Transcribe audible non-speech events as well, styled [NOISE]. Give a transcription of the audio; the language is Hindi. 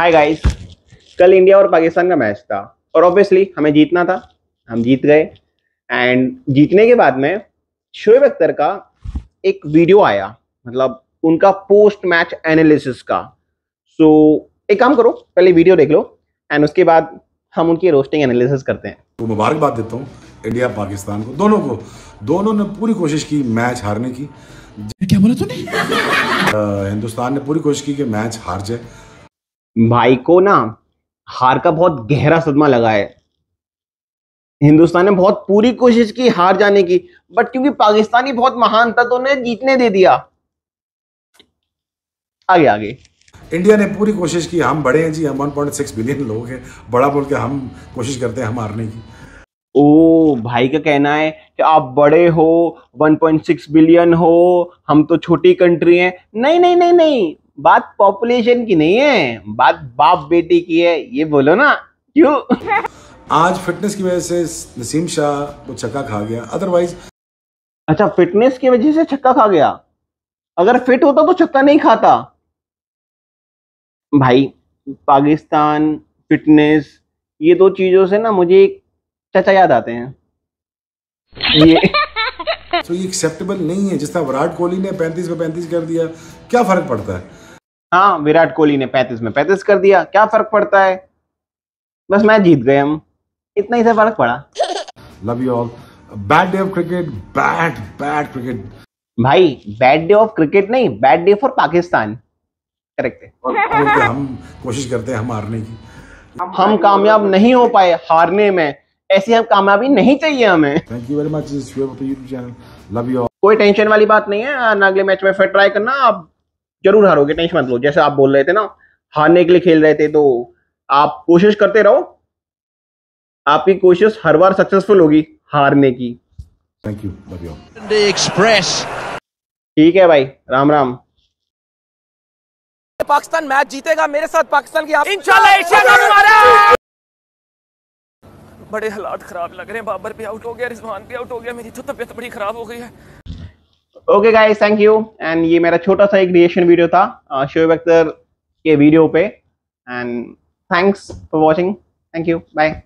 हाय गाइस कल इंडिया और पाकिस्तान का मैच था और ऑब्वियसली हमें जीतना था हम जीत गए एंड जीतने के बाद में शोएब अख्तर का एक वीडियो आया मतलब उनका पोस्ट मैच एनालिसिस का सो so, एक काम करो पहले वीडियो देख लो एंड उसके बाद हम उनकी रोस्टिंग एनालिसिस करते हैं तो मुबारकबाद देता हूँ इंडिया पाकिस्तान को दोनों को दोनों ने पूरी कोशिश की मैच हारने की क्या बोला तूने [LAUGHS] हिंदुस्तान ने पूरी कोशिश की कि मैच हार जाए भाई को ना हार का बहुत गहरा सदमा लगा है हिंदुस्तान ने बहुत पूरी कोशिश की हार जाने की बट क्योंकि पाकिस्तानी बहुत महान था तो उन्हें जीतने दे दिया आगे आगे इंडिया ने पूरी कोशिश की हम बड़े हैं जी हम 1.6 बिलियन लोग हैं बड़ा बोल के हम कोशिश करते हैं हम हारने की ओ भाई का कहना है कि आप बड़े हो 1.6 बिलियन हो हम तो छोटी कंट्री हैं नहीं नहीं नहीं नहीं बात पॉपुलेशन की नहीं है बात बाप बेटी की है ये बोलो ना क्यों आज फिटनेस की वजह से नसीम शाह को छक्का खा गया अदरवाइज अच्छा फिटनेस की वजह से छक्का खा गया अगर फिट होता तो छक्का नहीं खाता भाई पाकिस्तान फिटनेस ये दो चीजों से ना मुझे एक चचा याद आते हैं ये [LAUGHS] तो ये एक्सेप्टेबल नहीं है जिस तरह विराट कोहली ने पैंतीस पे पैंतीस कर दिया क्या फर्क पड़ता है हाँ विराट कोहली ने पैंतीस में पैंतीस कर दिया क्या फर्क पड़ता है बस मैच जीत गए हम इतना ही से फर्क पड़ा love you all bad day of cricket bad bad cricket भाई बैड डे ऑफ क्रिकेट नहीं bad day for Pakistan correct है हम कोशिश करते हैं हम हारने की हम कामयाब नहीं हो पाए हारने में ऐसी हम कामयाबी नहीं चाहिए हमें thank you very much YouTube channel love you all कोई टेंशन वाली बात नहीं है अगले मैच में फिर ट्राई करना आप जरूर हारोगे टेंशन मत लो जैसे आप बोल रहे थे ना हारने के लिए खेल रहे थे तो आप कोशिश करते रहो आपकी कोशिश हर बार सक्सेसफुल होगी हारने की थैंक यू एक्सप्रेस ठीक है भाई राम राम पाकिस्तान मैच जीतेगा मेरे साथ पाकिस्तान की आप इंशाल्लाह एशिया बड़े हालात खराब लग रहे हैं बाबर भी आउट हो गया रिजवान भी आउट हो गया मेरी तो तबीयत बड़ी खराब हो गई है okay guys thank you and ये मेरा छोटा सा एक रिएक्शन वीडियो था शोएब अख्तर के वीडियो पे and thanks for watching thank you bye